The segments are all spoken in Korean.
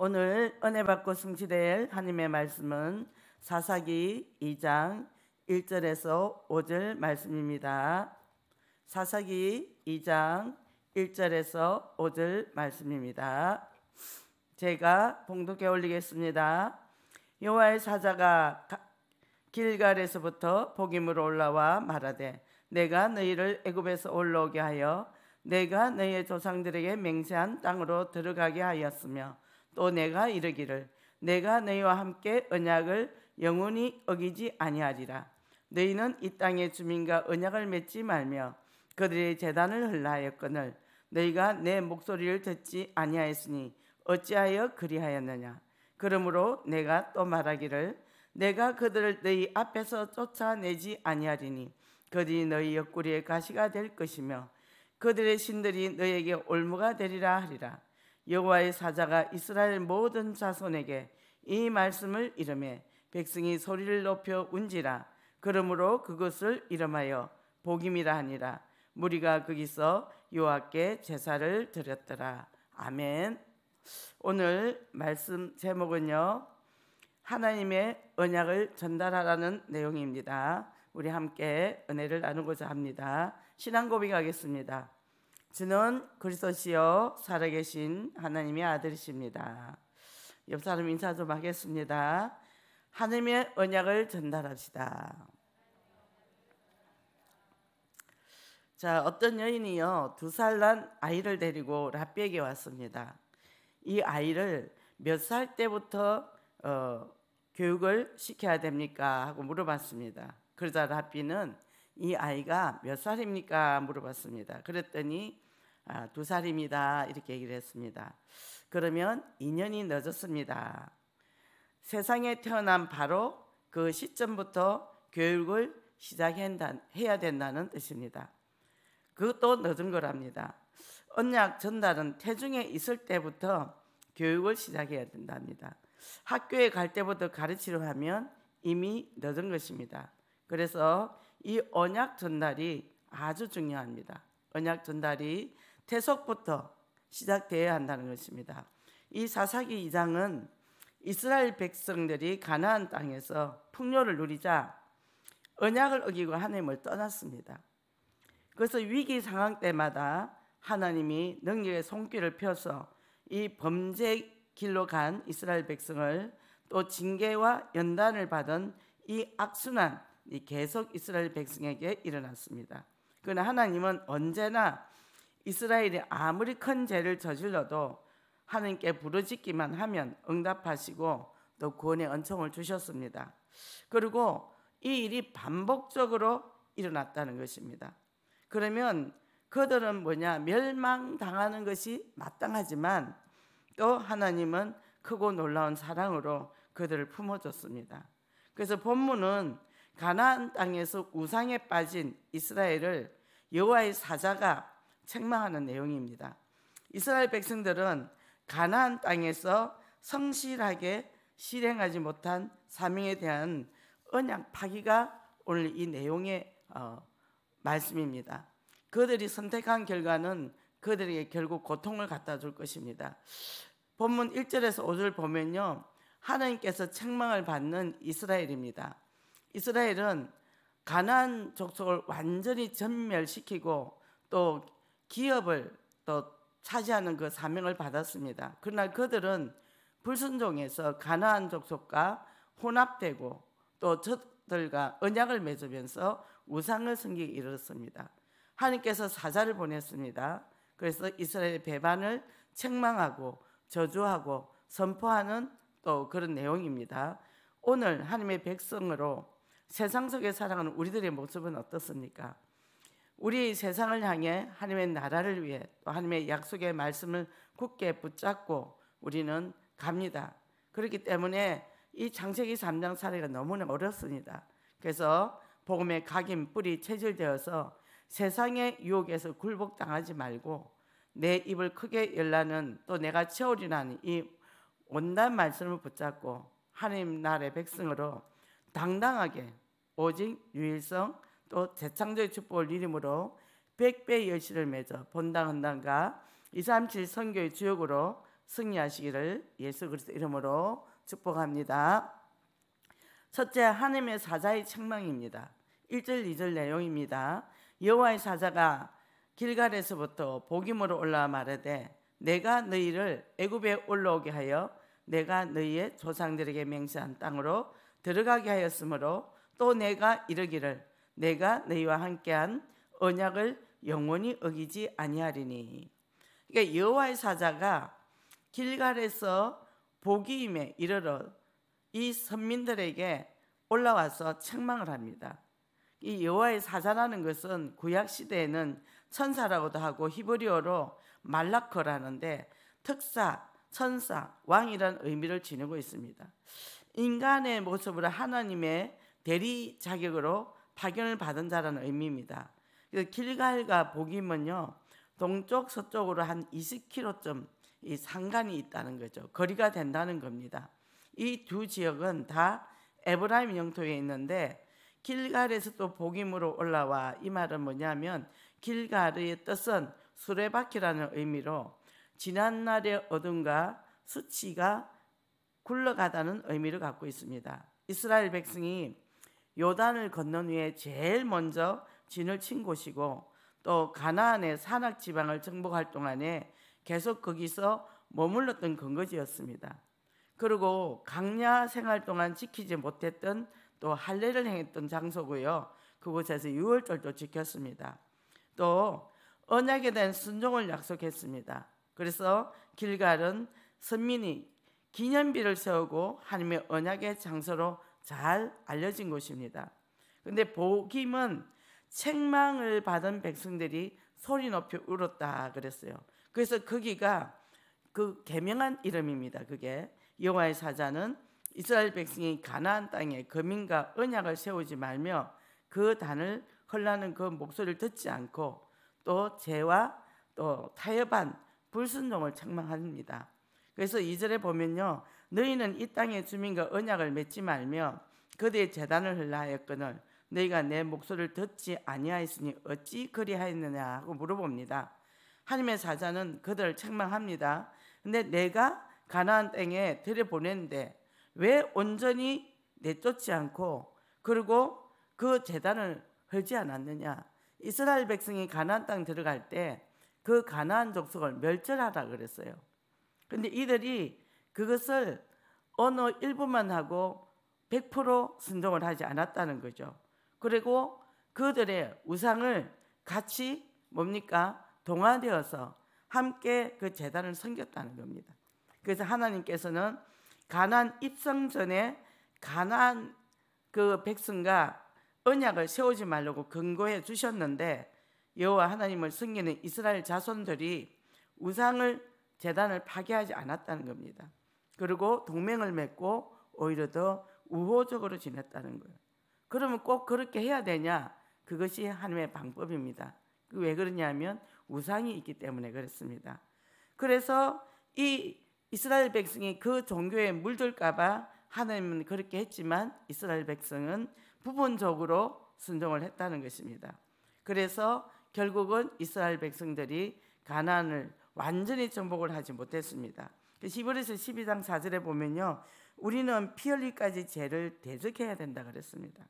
오늘 은혜 받고 승취될 하나님의 말씀은 사사기 2장 1절에서 5절 말씀입니다. 사사기 2장 1절에서 5절 말씀입니다. 제가 봉독해 올리겠습니다. 여호와의 사자가 길갈에서부터 복임으로 올라와 말하되 내가 너희를 애굽에서 올라오게 하여 내가 너희의 조상들에게 맹세한 땅으로 들어가게 하였으며 또 내가 이르기를 내가 너희와 함께 언약을 영원히 어기지 아니하리라 너희는 이 땅의 주민과 언약을 맺지 말며 그들의 재단을 흘라하였거늘 너희가 내 목소리를 듣지 아니하였으니 어찌하여 그리하였느냐 그러므로 내가 또 말하기를 내가 그들을 너희 앞에서 쫓아내지 아니하리니 그들이 너희 옆구리에 가시가 될 것이며 그들의 신들이 너에게 올무가 되리라 하리라 여호와의 사자가 이스라엘 모든 자손에게 이 말씀을 이름해 백성이 소리를 높여 운지라 그러므로 그것을 이름하여 복임이라 하니라 무리가 거기서 여호와께 제사를 드렸더라 아멘 오늘 말씀 제목은요 하나님의 언약을 전달하라는 내용입니다 우리 함께 은혜를 나누고자 합니다 신앙 고백하겠습니다 주는 그리스도시여 살아계신 하나님의 아들이십니다. 옆 사람 인사 좀 하겠습니다. 하나님의 언약을 전달합시다. 자, 어떤 여인이요 두 살 난 아이를 데리고 라비에게 왔습니다. 이 아이를 몇 살 때부터 어, 교육을 시켜야 됩니까 하고 물어봤습니다. 그러자 라비는 이 아이가 몇 살입니까? 물어봤습니다. 그랬더니 아, 두 살입니다. 이렇게 얘기를 했습니다. 그러면 2년이 늦었습니다. 세상에 태어난 바로 그 시점부터 교육을 시작해야 된다는 뜻입니다. 그것도 늦은 거랍니다. 언약 전달은 태중에 있을 때부터 교육을 시작해야 된답니다. 학교에 갈 때부터 가르치려 하면 이미 늦은 것입니다. 그래서 이 언약 전달이 아주 중요합니다. 언약 전달이 태석부터 시작되어야 한다는 것입니다. 이 사사기 2장은 이스라엘 백성들이 가나안 땅에서 풍요를 누리자 언약을 어기고 하나님을 떠났습니다. 그래서 위기 상황 때마다 하나님이 능력의 손길을 펴서 이 범죄 길로 간 이스라엘 백성을 또 징계와 연단을 받은 이 악순환 이 계속 이스라엘 백성에게 일어났습니다. 그러나 하나님은 언제나 이스라엘이 아무리 큰 죄를 저질러도 하나님께 부르짖기만 하면 응답하시고 또 구원의 은총을 주셨습니다. 그리고 이 일이 반복적으로 일어났다는 것입니다. 그러면 그들은 뭐냐 멸망당하는 것이 마땅하지만 또 하나님은 크고 놀라운 사랑으로 그들을 품어줬습니다. 그래서 본문은 가나안 땅에서 우상에 빠진 이스라엘을 여호와의 사자가 책망하는 내용입니다. 이스라엘 백성들은 가나안 땅에서 성실하게 실행하지 못한 사명에 대한 언약 파기가 오늘 이 내용의 어, 말씀입니다. 그들이 선택한 결과는 그들에게 결국 고통을 갖다 줄 것입니다. 본문 1절에서 5절 보면요. 하나님께서 책망을 받는 이스라엘입니다. 이스라엘은 가난 족속을 완전히 전멸시키고 또 기업을 또 차지하는 그 사명을 받았습니다. 그러나 그들은 불순종해서 가나안 족속과 혼합되고 또 저들과 언약을 맺으면서 우상을 섬기기 이르렀습니다. 하나님께서 사자를 보냈습니다. 그래서 이스라엘의 배반을 책망하고 저주하고 선포하는 또 그런 내용입니다. 오늘 하나님의 백성으로 세상 속에 살아가는 우리들의 모습은 어떻습니까? 우리 세상을 향해 하나님의 나라를 위해 또 하나님의 약속의 말씀을 굳게 붙잡고 우리는 갑니다. 그렇기 때문에 이 창세기 3장 사례가 너무나 어렵습니다. 그래서 복음의 각인 뿌리 체질되어서 세상의 유혹에서 굴복당하지 말고 내 입을 크게 열라는 또 내가 채우리라는 이 온단 말씀을 붙잡고 하나님 나라의 백성으로 당당하게 오직 유일성 또 재창조의 축복을 이름으로 100배의 열시를 맺어 본당 헌당과 237 선교의 주역으로 승리하시기를 예수 그리스도 이름으로 축복합니다. 첫째 하나님의 사자의 책망입니다. 1절 2절 내용입니다. 여호와의 사자가 길갈에서부터 복임으로 올라와 말하되 내가 너희를 애굽에 올라오게 하여 내가 너희의 조상들에게 맹세한 땅으로 들어가게 하였으므로 또 내가 이르기를 내가 너희와 함께한 언약을 영원히 어기지 아니하리니 그러니까 여호와의 사자가 길갈에서 보기임에 이르러 이 선민들에게 올라와서 책망을 합니다. 이 여호와의 사자라는 것은 구약 시대에는 천사라고도 하고 히브리어로 말라커라는데 특사, 천사, 왕이란 의미를 지니고 있습니다. 인간의 모습으로 하나님의 대리 자격으로 파견을 받은 자라는 의미입니다. 그래서 길갈과 복임은요 동쪽 서쪽으로 한 20km쯤 이 상간이 있다는 거죠. 거리가 된다는 겁니다. 이 두 지역은 다 에브라임 영토에 있는데 길갈에서 또 복임으로 올라와 이 말은 뭐냐면 길갈의 뜻은 수레바퀴라는 의미로 지난 날의 어둠과 수치가 굴러가다는 의미를 갖고 있습니다. 이스라엘 백성이 요단을 건넌 후에 제일 먼저 진을 친 곳이고 또 가나안의 산악 지방을 정복할 동안에 계속 거기서 머물렀던 근거지였습니다. 그리고 강야 생활 동안 지키지 못했던 또 할례를 행했던 장소고요. 그곳에서 유월절도 지켰습니다. 또 언약에 대한 순종을 약속했습니다. 그래서 길갈은 선민이 기념비를 세우고 하나님의 언약의 장소로 잘 알려진 곳입니다. 근데 보김은 책망을 받은 백성들이 소리 높여 울었다 그랬어요. 그래서 거기가 그 개명한 이름입니다. 그게 여호와의 사자는 이스라엘 백성이 가나안 땅에 금인과 언약을 세우지 말며 그 단을 흘라는 그 목소리를 듣지 않고 또 죄와 또 타협한 불순종을 책망합니다. 그래서 이절에 보면요. 너희는 이 땅의 주민과 언약을 맺지 말며 그대의 재단을 흘라 하였거늘 너희가 내 목소리를 듣지 아니하였으니 어찌 그리하였느냐 하고 물어봅니다. 하나님의 사자는 그들을 책망합니다. 근데 내가 가나안 땅에 들여보냈는데 왜 온전히 내쫓지 않고 그리고 그 재단을 흘지 않았느냐. 이스라엘 백성이 가나안 땅 들어갈 때 그 가나안 족속을 멸절하라 그랬어요. 그런데 이들이 그것을 언어 일부만 하고 100% 순종을 하지 않았다는 거죠. 그리고 그들의 우상을 같이 뭡니까? 동화되어서 함께 그 재단을 섬겼다는 겁니다. 그래서 하나님께서는 가난 입성 전에 가난 그 백성과 언약을 세우지 말라고 근거해 주셨는데 여호와 하나님을 섬기는 이스라엘 자손들이 우상을 재단을 파괴하지 않았다는 겁니다. 그리고 동맹을 맺고 오히려 더 우호적으로 지냈다는 거예요. 그러면 꼭 그렇게 해야 되냐? 그것이 하나님의 방법입니다. 왜 그러냐면 우상이 있기 때문에 그렇습니다. 그래서 이 이스라엘 백성이 그 종교에 물들까봐 하나님은 그렇게 했지만 이스라엘 백성은 부분적으로 순종을 했다는 것입니다. 그래서 결국은 이스라엘 백성들이 가난을 완전히 정복을 하지 못했습니다. 시브리서 12장 4절에 보면요. 우리는 피 흘리까지 죄를 대적해야 된다 그랬습니다.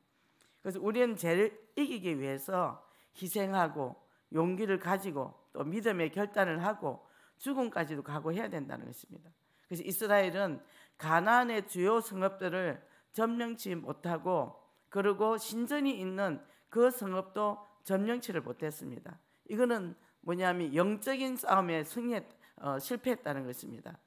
그래서 우리는 죄를 이기기 위해서 희생하고 용기를 가지고 또 믿음의 결단을 하고 죽음까지도 각오해야 된다는 것입니다. 그래서 이스라엘은 가나안의 주요 성읍들을 점령치 못하고 그리고 신전이 있는 그 성읍도 점령치를 못했습니다. 이거는 뭐냐면 영적인 싸움에 승리했, 어, 실패했다는 것입니다.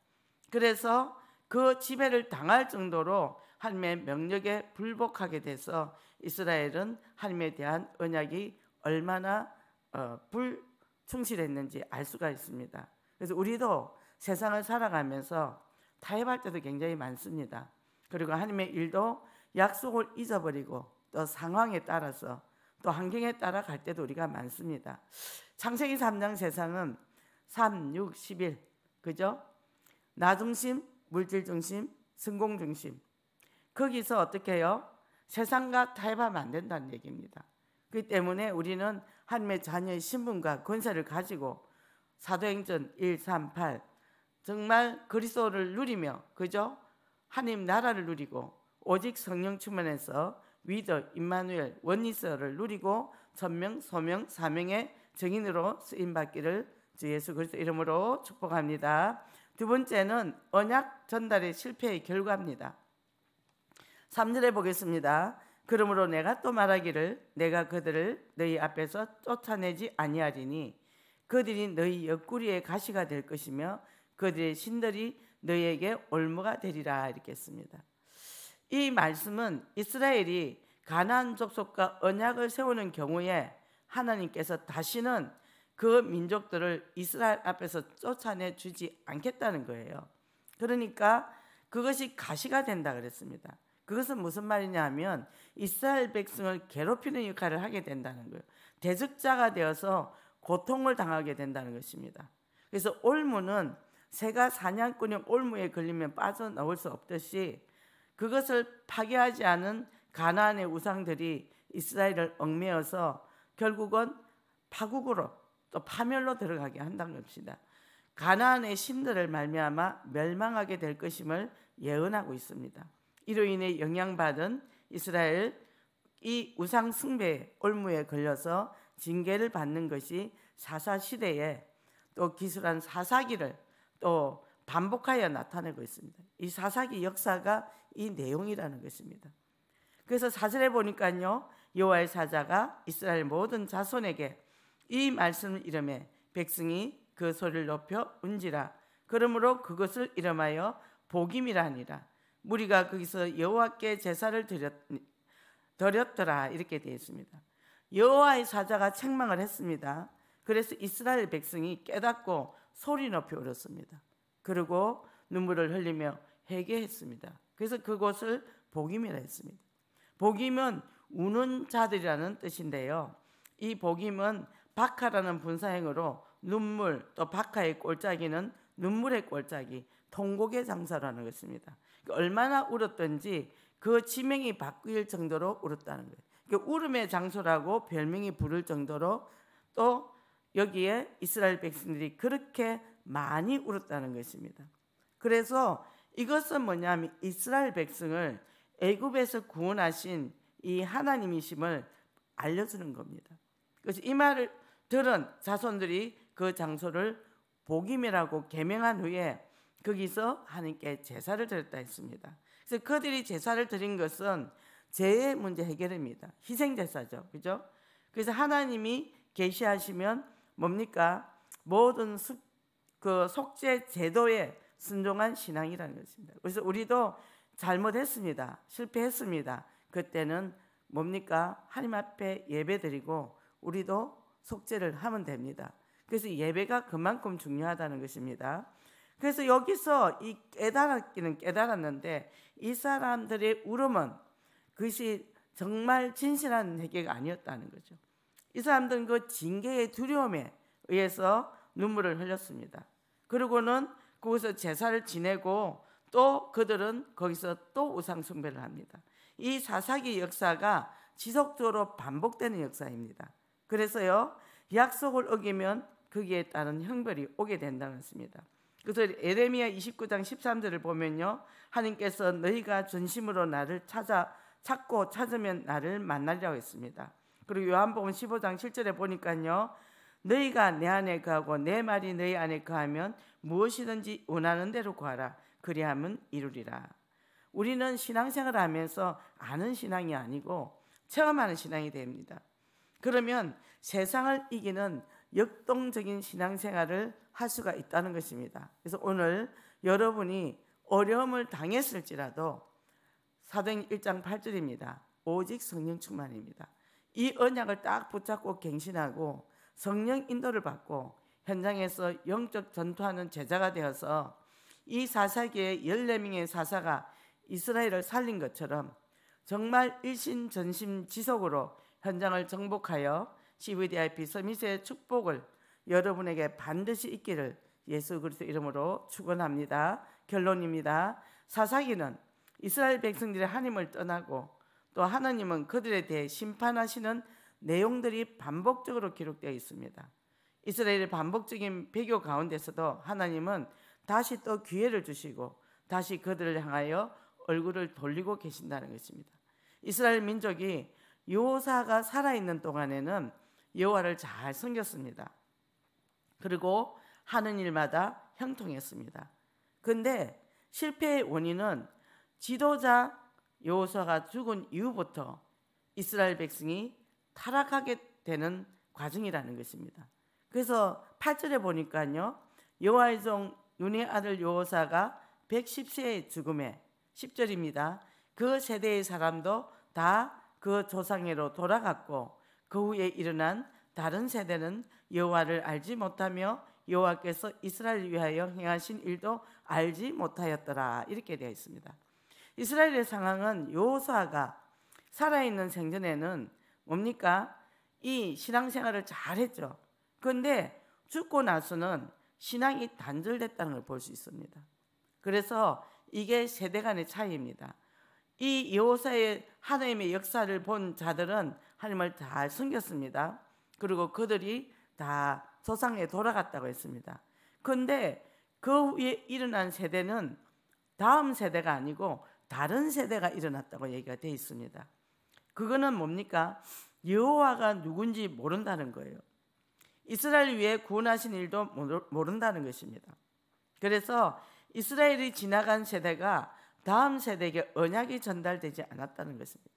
그래서 그 지배를 당할 정도로 하나님의 명령에 불복하게 돼서 이스라엘은 하나님에 대한 언약이 얼마나 어, 불충실했는지 알 수가 있습니다. 그래서 우리도 세상을 살아가면서 타협할 때도 굉장히 많습니다. 그리고 하나님의 일도 약속을 잊어버리고 또 상황에 따라서 또 환경에 따라 갈 때도 우리가 많습니다. 창세기 3장 세상은 3, 6, 11 그죠? 나 중심, 물질 중심, 성공 중심 거기서 어떻게 해요? 세상과 타협하면 안 된다는 얘기입니다. 그 때문에 우리는 하나 자녀의 신분과 권세를 가지고 사도행전 1, 3, 8 정말 그리스도를 누리며 그죠? 하나님 나라를 누리고 오직 성령 충만해서 위더, 임마누엘, 원리스를 누리고 천명, 소명, 사명의 증인으로 쓰임받기를 주 예수 그리스도 이름으로 축복합니다. 두 번째는 언약 전달의 실패의 결과입니다. 3절에 보겠습니다. 그러므로 내가 또 말하기를 내가 그들을 너희 앞에서 쫓아내지 아니하리니 그들이 너희 옆구리에 가시가 될 것이며 그들의 신들이 너희에게 올무가 되리라 이렇게 했습니다. 이 말씀은 이스라엘이 가나안 족속과 언약을 세우는 경우에 하나님께서 다시는 그 민족들을 이스라엘 앞에서 쫓아내 주지 않겠다는 거예요. 그러니까 그것이 가시가 된다 그랬습니다. 그것은 무슨 말이냐 하면 이스라엘 백성을 괴롭히는 역할을 하게 된다는 거예요. 대적자가 되어서 고통을 당하게 된다는 것입니다. 그래서 올무는 새가 사냥꾼인 올무에 걸리면 빠져나올 수 없듯이 그것을 파괴하지 않은 가나안의 우상들이 이스라엘을 얽매어서 결국은 파국으로 또 파멸로 들어가게 한다는 겁니다. 가나안의 신들을 말미암아 멸망하게 될 것임을 예언하고 있습니다. 이로 인해 영향받은 이스라엘 이 우상 숭배 올무에 걸려서 징계를 받는 것이 사사 시대에 또 기술한 사사기를 또 반복하여 나타내고 있습니다. 이 사사기 역사가 이 내용이라는 것입니다. 그래서 사절에 보니까요. 여호와의 사자가 이스라엘 모든 자손에게 이말씀 이름에 백성이 그 소리를 높여 운지라 그러므로 그것을 이름하여 복임이라니라 무리가 거기서 여호와께 제사를 드렸, 드렸더라 이렇게 되어 있습니다. 여호와의 사자가 책망을 했습니다. 그래서 이스라엘 백성이 깨닫고 소리 높여 울었습니다. 그리고 눈물을 흘리며 회개했습니다. 그래서 그곳을 복임이라 했습니다. 복임은 우는 자들이라는 뜻인데요. 이 복임은 박하라는 분사행으로 눈물 또 박하의 꼴짝이는 눈물의 꼴짝이 통곡의 장사라는 것입니다. 그러니까 얼마나 울었던지 그 지명이 바뀔 정도로 울었다는 거예요. 그러니까 울음의 장소라고 별명이 부를 정도로 또 여기에 이스라엘 백성들이 그렇게 많이 울었다는 것입니다. 그래서 이것은 뭐냐면 이스라엘 백성을 애굽에서 구원하신 이 하나님이심을 알려주는 겁니다. 그래서 이 말을 들은 자손들이 그 장소를 복임이라고 개명한 후에 거기서 하나님께 제사를 드렸다 했습니다. 그래서 그들이 제사를 드린 것은 죄의 문제 해결입니다. 희생 제사죠. 그죠? 그래서 하나님이 계시하시면 뭡니까? 모든 그 속죄 제도에 순종한 신앙이라는 것입니다. 그래서 우리도 잘못했습니다. 실패했습니다. 그때는 뭡니까? 하나님 앞에 예배드리고 우리도 속죄를 하면 됩니다. 그래서 예배가 그만큼 중요하다는 것입니다. 그래서 여기서 이 깨달았기는 깨달았는데 이 사람들의 울음은 그것이 정말 진실한 회개가 아니었다는 거죠. 이 사람들은 그 징계의 두려움에 의해서 눈물을 흘렸습니다. 그리고는 거기서 제사를 지내고 또 그들은 거기서 또 우상 숭배를 합니다. 이 사사기 역사가 지속적으로 반복되는 역사입니다. 그래서요 약속을 어기면 거기에 따른 형벌이 오게 된다는 것입니다. 그래서 에레미야 29장 13절을 보면요 하나님께서 너희가 전심으로 나를 찾아 찾고 찾으면 나를 만나리라고 했습니다. 그리고 요한복음 15장 7절에 보니까요 너희가 내 안에 거하고 내 말이 너희 안에 거하면 무엇이든지 원하는 대로 구하라. 그리하면 이루리라. 우리는 신앙생활을 하면서 아는 신앙이 아니고 체험하는 신앙이 됩니다. 그러면 세상을 이기는 역동적인 신앙생활을 할 수가 있다는 것입니다. 그래서 오늘 여러분이 어려움을 당했을지라도 사도행 1장 8절입니다. 오직 성령 충만입니다. 이 언약을 딱 붙잡고 갱신하고 성령 인도를 받고 현장에서 영적 전투하는 제자가 되어서 이 사사기에 14명의 사사가 이스라엘을 살린 것처럼 정말 일신전심 지속으로 현장을 정복하여 CVDIP 서밋의 축복을 여러분에게 반드시 있기를 예수 그리스도 이름으로 축원합니다. 결론입니다. 사사기는 이스라엘 백성들의 하나님을 떠나고 또 하나님은 그들에 대해 심판하시는 내용들이 반복적으로 기록되어 있습니다. 이스라엘의 반복적인 배교 가운데서도 하나님은 다시 또 기회를 주시고 다시 그들을 향하여 얼굴을 돌리고 계신다는 것입니다. 이스라엘 민족이 요사가 살아있는 동안에는 여호와를 잘 섬겼습니다. 그리고 하는 일마다 형통했습니다. 근데 실패의 원인은 지도자 요사가 죽은 이후부터 이스라엘 백성이 타락하게 되는 과정이라는 것입니다. 그래서 8절에 보니까요. 여호와의 종 눈의 아들 여호사가 110세의 죽음에 10절입니다. 그 세대의 사람도 다 그 조상에로 돌아갔고 그 후에 일어난 다른 세대는 여호와를 알지 못하며 여호와께서 이스라엘 위하여 행하신 일도 알지 못하였더라 이렇게 되어 있습니다. 이스라엘의 상황은 여호사가 살아있는 생전에는 뭡니까? 이 신앙생활을 잘했죠. 그런데 죽고 나서는 신앙이 단절됐다는 걸 볼 수 있습니다. 그래서 이게 세대 간의 차이입니다. 이 여호사의 하나님의 역사를 본 자들은 하나님을 잘 숨겼습니다. 그리고 그들이 다 조상에 돌아갔다고 했습니다. 근데 그 후에 일어난 세대는 다음 세대가 아니고 다른 세대가 일어났다고 얘기가 돼 있습니다. 그거는 뭡니까? 여호와가 누군지 모른다는 거예요. 이스라엘 위해 구원하신 일도 모른다는 것입니다. 그래서 이스라엘이 지나간 세대가 다음 세대에게 언약이 전달되지 않았다는 것입니다.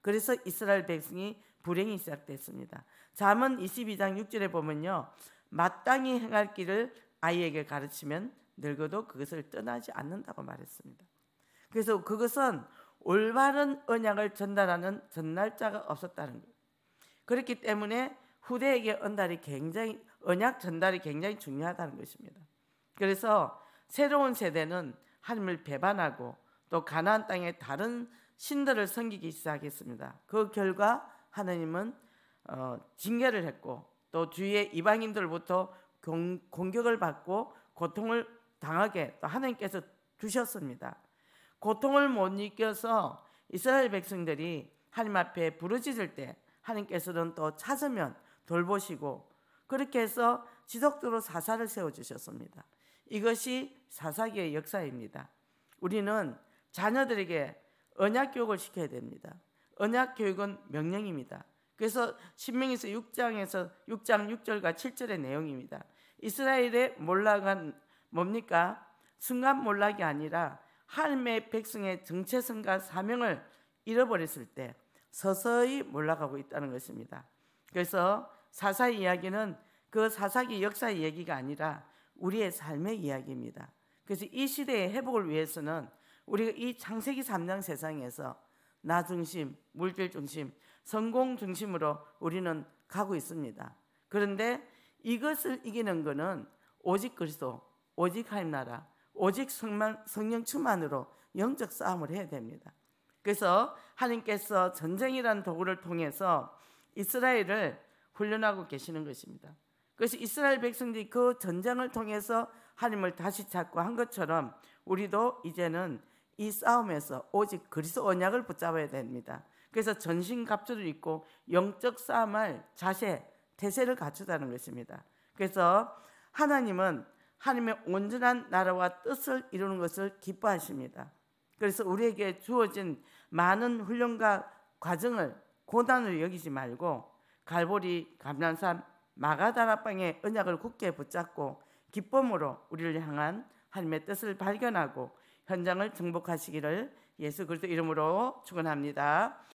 그래서 이스라엘 백성이 불행이 시작됐습니다. 잠언 22장 6절에 보면요. 마땅히 행할 길을 아이에게 가르치면 늙어도 그것을 떠나지 않는다고 말했습니다. 그래서 그것은 올바른 언약을 전달하는 전날자가 없었다는 것. 그렇기 때문에 후대에게 언달이 굉장히 언약 전달이 굉장히 중요하다는 것입니다. 그래서 새로운 세대는 하나님을 배반하고 또 가나안 땅의 다른 신들을 섬기기 시작했습니다. 그 결과 하나님은 어, 징계를 했고 또 주위의 이방인들부터 공, 공격을 받고 고통을 당하게 또 하나님께서 주셨습니다. 고통을 못 이겨서 이스라엘 백성들이 하나님 앞에 부르짖을 때 하나님께서는 또 찾으면 돌보시고 그렇게 해서 지속적으로 사사를 세워주셨습니다. 이것이 사사기의 역사입니다. 우리는 자녀들에게 언약 교육을 시켜야 됩니다. 언약 교육은 명령입니다. 그래서 신명기서 6장에서 6장 6절과 7절의 내용입니다. 이스라엘의 몰락은 뭡니까? 순간 몰락이 아니라 하나님의 백성의 정체성과 사명을 잃어버렸을 때 서서히 몰락하고 있다는 것입니다. 그래서 사사 이야기는 그 사사기 역사 얘기가 아니라 우리의 삶의 이야기입니다. 그래서 이 시대의 회복을 위해서는 우리가 이 창세기 3장 세상에서 나 중심, 물질 중심, 성공 중심으로 우리는 가고 있습니다. 그런데 이것을 이기는 것은 오직 그리스도, 오직 하나님 나라, 오직 성만, 성령 충만으로 영적 싸움을 해야 됩니다. 그래서 하나님께서 전쟁이라는 도구를 통해서 이스라엘을 훈련하고 계시는 것입니다. 그래서 이스라엘 백성들이 그 전쟁을 통해서 하나님을 다시 찾고 한 것처럼 우리도 이제는 이 싸움에서 오직 그리스도 언약을 붙잡아야 됩니다. 그래서 전신 갑주를 입고 영적 싸움할 자세, 태세를 갖추다는 것입니다. 그래서 하나님은 하나님의 온전한 나라와 뜻을 이루는 것을 기뻐하십니다. 그래서 우리에게 주어진 많은 훈련과 과정을 고난으로 여기지 말고 갈보리 감람산 마가다나방의은약을 굳게 붙잡고 기쁨으로 우리를 향한 하나님의 뜻을 발견하고 현장을 정복하시기를 예수 그리스도 이름으로 축원합니다.